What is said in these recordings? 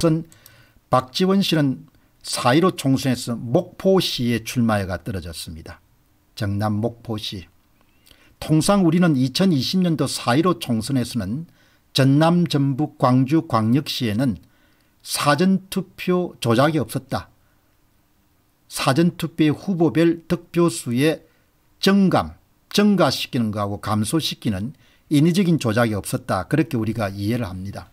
우선 박지원 씨는 4.15 총선에서 목포시에 출마해가 떨어졌습니다. 정남 목포시. 통상 우리는 2020년도 4.15 총선에서는 전남 전북 광주 광역시에는 사전투표 조작이 없었다. 사전투표의 후보별 득표수의 증감, 증가시키는 거하고 감소시키는 인위적인 조작이 없었다. 그렇게 우리가 이해를 합니다.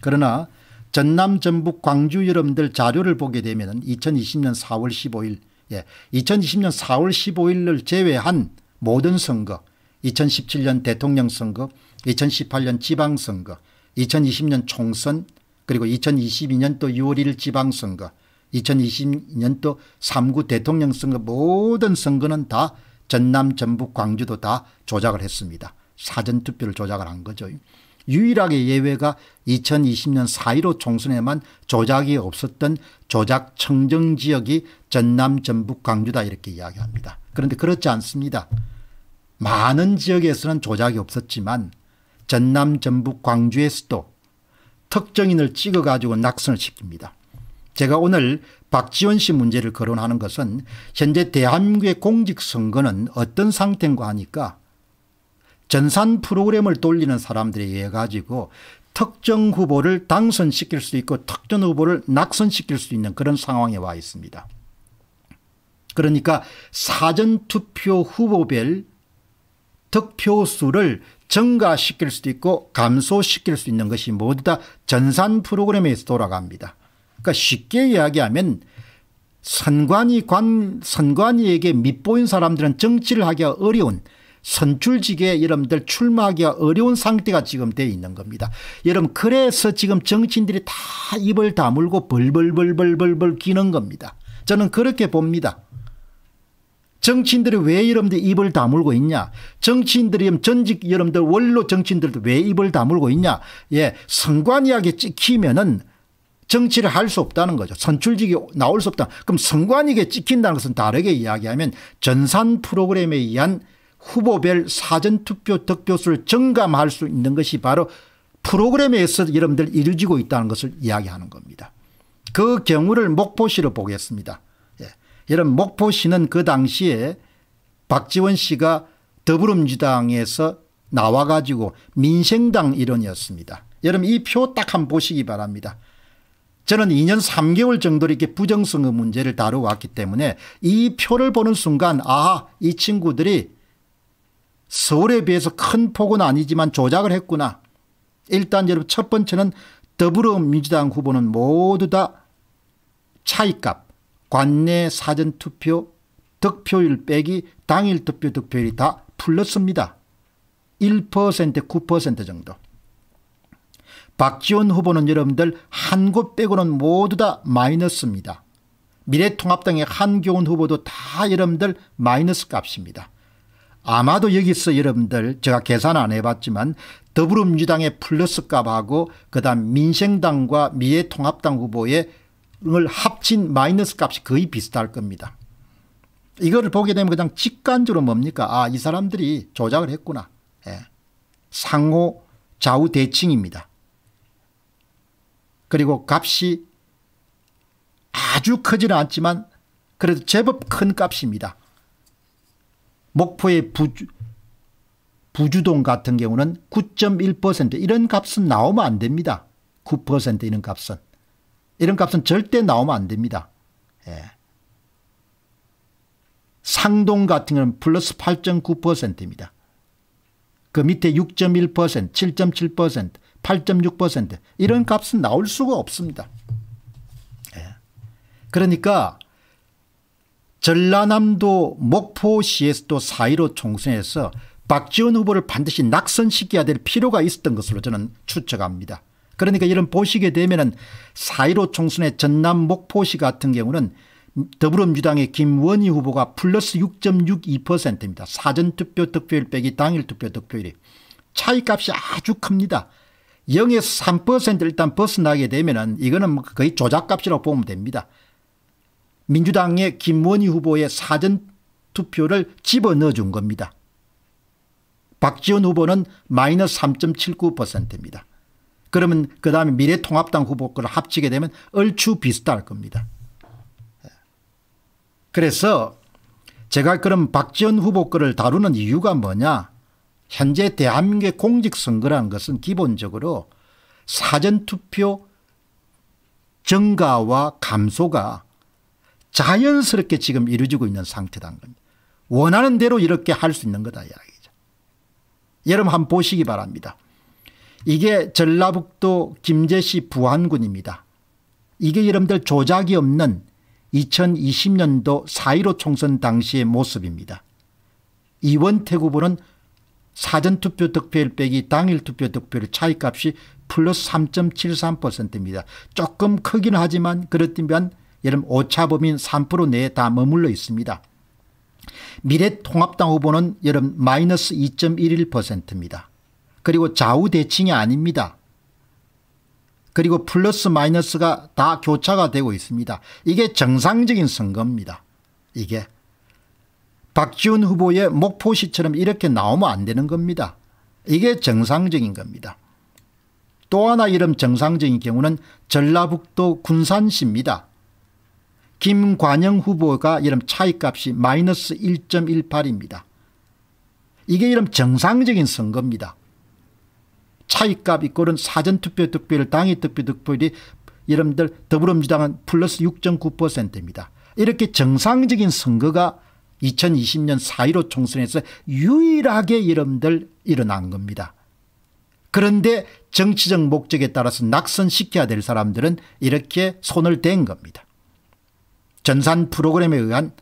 그러나 전남 전북 광주 여러분들 자료를 보게 되면 은 2020년 4월 15일 예, 2020년 4월 15일을 제외한 모든 선거 2017년 대통령 선거 2018년 지방선거 2020년 총선 그리고 2022년 또 6월 1일 지방선거 2020년 또 3구 대통령 선거 모든 선거는 다 전남 전북 광주도 다 조작을 했습니다. 사전투표를 조작을 한 거죠. 유일하게 예외가 2020년 4.15 총선에만 조작이 없었던 조작 청정 지역이 전남, 전북, 광주다 이렇게 이야기합니다. 그런데 그렇지 않습니다. 많은 지역에서는 조작이 없었지만 전남, 전북, 광주에서도 특정인을 찍어가지고 낙선을 시킵니다. 제가 오늘 박지원 씨 문제를 거론하는 것은 현재 대한민국의 공직선거는 어떤 상태인가 하니까 전산 프로그램을 돌리는 사람들에 의해 가지고 특정 후보를 당선시킬 수 있고 특정 후보를 낙선시킬 수 있는 그런 상황에 와 있습니다. 그러니까 사전투표 후보별 득표수를 증가시킬 수도 있고 감소시킬 수 있는 것이 모두 다 전산 프로그램에서 돌아갑니다. 그러니까 쉽게 이야기하면 선관위 관, 선관위에게 밑보인 사람들은 정치를 하기가 어려운 선출직에 여러분들 출마하기가 어려운 상태가 지금 되어 있는 겁니다. 여러분 그래서 지금 정치인들이 다 입을 다물고 벌벌벌벌벌벌 기는 겁니다. 저는 그렇게 봅니다. 정치인들이 왜 여러분들 입을 다물고 있냐 정치인들이 전직 여러분들 원로 정치인들도 왜 입을 다물고 있냐 예 선관위하게 찍히면은 정치를 할 수 없다는 거죠. 선출직이 나올 수 없다. 그럼 선관위에 찍힌다는 것은 다르게 이야기하면 전산 프로그램에 의한 후보별 사전투표 득표수를 증감할 수 있는 것이 바로 프로그램에서 여러분들 이루어지고 있다는 것을 이야기하는 겁니다. 그 경우를 목포시로 보겠습니다. 예. 여러분 목포시는 그 당시에 박지원 씨가 더불어민주당에서 나와가지고 민생당 일원이었습니다. 여러분 이 표 딱 한 번 보시기 바랍니다. 저는 2년 3개월 정도 이렇게 부정선거 문제를 다루어왔기 때문에 이 표를 보는 순간 아이 친구들이 서울에 비해서 큰 폭은 아니지만 조작을 했구나. 일단 여러분 첫 번째는 더불어민주당 후보는 모두 다 차이값, 관내 사전투표, 득표율 빼기 당일 득표 득표율이 다 풀렸습니다. 1% 9% 정도. 박지원 후보는 여러분들 한 곳 빼고는 모두 다 마이너스입니다. 미래통합당의 한교훈 후보도 다 여러분들 마이너스 값입니다. 아마도 여기서 여러분들 제가 계산 안 해봤지만 더불어민주당의 플러스 값하고 그다음 민생당과 미래통합당 후보의 을 합친 마이너스 값이 거의 비슷할 겁니다. 이거를 보게 되면 그냥 직관적으로 뭡니까? 아, 이 사람들이 조작을 했구나. 예. 상호 좌우 대칭입니다. 그리고 값이 아주 크지는 않지만 그래도 제법 큰 값입니다. 목포의 부주, 부주동 같은 경우는 9.1% 이런 값은 나오면 안 됩니다. 9% 이런 값은. 이런 값은 절대 나오면 안 됩니다. 예. 상동 같은 경우는 플러스 8.9%입니다. 그 밑에 6.1%, 7.7%, 8.6% 이런 값은 나올 수가 없습니다. 예. 그러니까 전라남도 목포시에서도 4일5 총선에서 박지원 후보를 반드시 낙선시켜야 될 필요가 있었던 것으로 저는 추측합니다. 그러니까 이런 보시게 되면 은4.15 총선의 전남 목포시 같은 경우는 더불어민주당의 김원희 후보가 플러스 6.62%입니다. 사전투표 득표율 빼기 당일투표 득표율이. 차이값이 아주 큽니다. 0에서 3% 일단 벗어나게 되면 은 이거는 뭐 거의 조작값이라고 보면 됩니다. 민주당의 김원희 후보의 사전 투표를 집어넣어 준 겁니다. 박지원 후보는 마이너스 3.79%입니다. 그러면 그 다음에 미래통합당 후보 거를 합치게 되면 얼추 비슷할 겁니다. 그래서 제가 그럼 박지원 후보 거를 다루는 이유가 뭐냐 현재 대한민국의 공직선거란 것은 기본적으로 사전투표 증가와 감소가 자연스럽게 지금 이루어지고 있는 상태라 겁니다. 원하는 대로 이렇게 할 수 있는 거다 이야기죠. 여러분 한번 보시기 바랍니다. 이게 전라북도 김제시 부안군입니다. 이게 여러분들 조작이 없는 2020년도 4.15 총선 당시의 모습입니다. 이원택 후보는 사전투표 득표율 빼기 당일 투표 득표율 차이값이 플러스 3.73%입니다. 조금 크긴 하지만 그렇다면 예를 들오차범인3% 내에 다 머물러 있습니다. 미래통합당 후보는 여름 마이너스 2.11%입니다. 그리고 좌우 대칭이 아닙니다. 그리고 플러스 마이너스가 다 교차가 되고 있습니다. 이게 정상적인 선거입니다. 이게 박지원 후보의 목포시처럼 이렇게 나오면 안 되는 겁니다. 이게 정상적인 겁니다. 또 하나 이름 정상적인 경우는 전라북도 군산시입니다. 김관영 후보가 이름 차이값이 마이너스 1.18입니다. 이게 이름 정상적인 선거입니다. 차이값 이꼴은 사전투표 득표율 당의 투표 득표율이 여러분들 더불어민주당은 플러스 6.9%입니다. 이렇게 정상적인 선거가 2020년 4.15 총선에서 유일하게 여러분들 일어난 겁니다. 그런데 정치적 목적에 따라서 낙선시켜야 될 사람들은 이렇게 손을 댄 겁니다. 전산 프로그램에 의한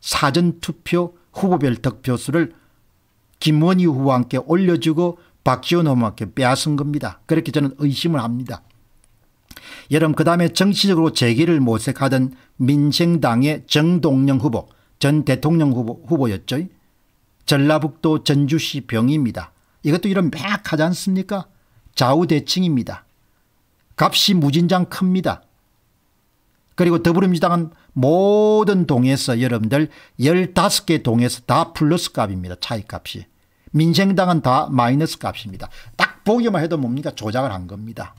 사전투표 후보별 득표수를 김원희 후보와 함께 올려주고 박지원 후보와 함께 빼앗은 겁니다. 그렇게 저는 의심을 합니다. 여러분 그 다음에 정치적으로 재기를 모색하던 민생당의 정동영 후보 전 대통령 후보, 후보였죠. 전라북도 전주시 병입니다. 이것도 이런 명확하지 않습니까? 좌우대칭입니다. 값이 무진장 큽니다. 그리고 더불어민주당은 모든 동에서 여러분들 15개 동에서 다 플러스 값입니다. 차이 값이. 민생당은 다 마이너스 값입니다. 딱 보기만 해도 뭡니까? 조작을 한 겁니다.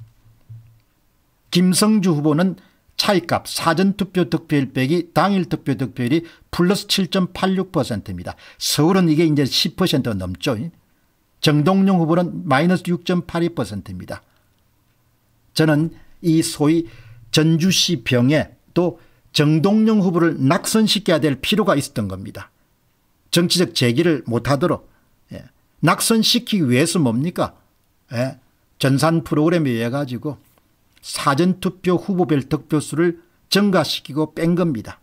김성주 후보는 차이값 사전투표 득표율 빼기 당일 투표 득표율이 플러스 7.86%입니다. 서울은 이게 이제 10%가 넘죠. 정동영 후보는 마이너스 6.82%입니다. 저는 이 소위 전주시 병에 또 정동영 후보를 낙선시켜야 될 필요가 있었던 겁니다. 정치적 제기를 못하도록 예. 낙선시키기 위해서 뭡니까? 예. 전산 프로그램에 의해 가지고 사전투표 후보별 득표수를 증가시키고 뺀 겁니다.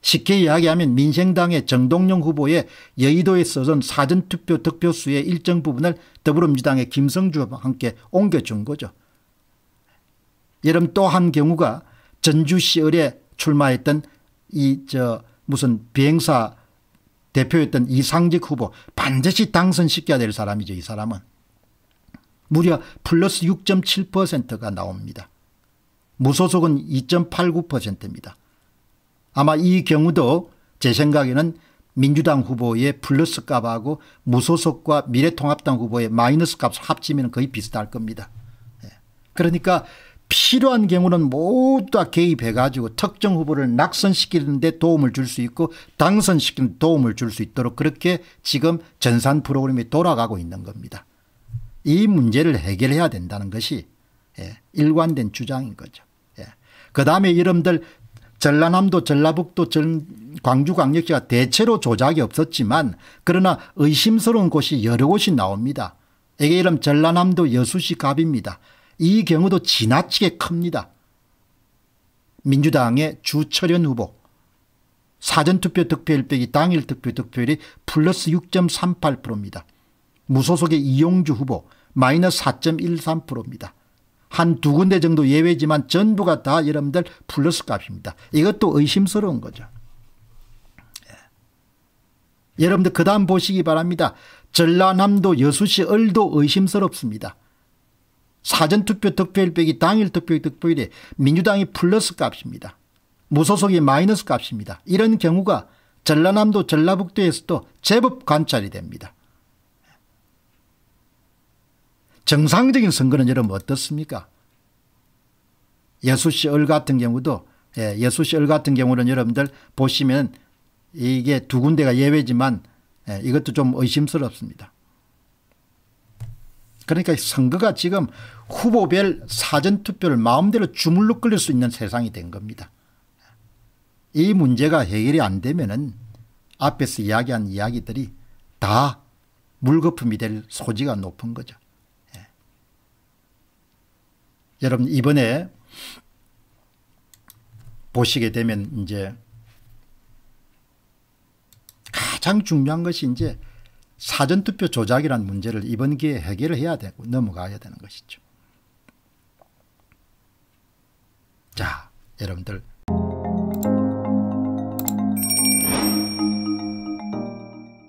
쉽게 이야기하면 민생당의 정동영 후보의 여의도에 써준 사전투표 득표수의 일정 부분을 더불어민주당의 김성주와 함께 옮겨준 거죠. 여름 또한 경우가 전주시 의에 출마했던 이 저 무슨 비행사 대표였던 이상직 후보 반드시 당선시켜야 될 사람이죠. 이 사람은. 무려 플러스 6.7%가 나옵니다. 무소속은 2.89%입니다. 아마 이 경우도 제 생각에는 민주당 후보의 플러스 값하고 무소속과 미래통합당 후보의 마이너스 값을 합치면 거의 비슷할 겁니다. 예. 그러니까 필요한 경우는 모두 다 개입해가지고 특정 후보를 낙선시키는데 도움을 줄 수 있고 당선시키는 도움을 줄 수 있도록 그렇게 지금 전산 프로그램이 돌아가고 있는 겁니다. 이 문제를 해결해야 된다는 것이 예, 일관된 주장인 거죠. 예. 그 다음에 이름들 전라남도 전라북도 전 광주광역시가 대체로 조작이 없었지만 그러나 의심스러운 곳이 여러 곳이 나옵니다. 이게 이름 전라남도 여수시 갑입니다. 이 경우도 지나치게 큽니다. 민주당의 주철현 후보 사전투표 득표율 빼 당일 득표 득표율이 플러스 6.38%입니다. 무소속의 이용주 후보 마이너스 4.13%입니다. 한 두 군데 정도 예외지만 전부가 다 여러분들 플러스 값입니다. 이것도 의심스러운 거죠. 예. 여러분들 그 다음 보시기 바랍니다. 전라남도 여수시 을도 의심스럽습니다. 사전투표 득표일빼기 당일 득표일 득표일에 민주당이 플러스 값입니다. 무소속이 마이너스 값입니다. 이런 경우가 전라남도 전라북도에서도 제법 관찰이 됩니다. 정상적인 선거는 여러분 어떻습니까? 예수씨 얼 같은 경우도 예, 예수씨 얼 같은 경우는 여러분들 보시면 이게 두 군데가 예외지만 예, 이것도 좀 의심스럽습니다. 그러니까 선거가 지금 후보별 사전투표를 마음대로 주물럭 끌릴 수 있는 세상이 된 겁니다. 이 문제가 해결이 안 되면 은 앞에서 이야기한 이야기들이 다 물거품이 될 소지가 높은 거죠. 예. 여러분 이번에 보시게 되면 이제 가장 중요한 것이 이제 사전투표 조작이란 문제를 이번 기회에 해결을 해야 되고 넘어가야 되는 것이죠. 자, 여러분들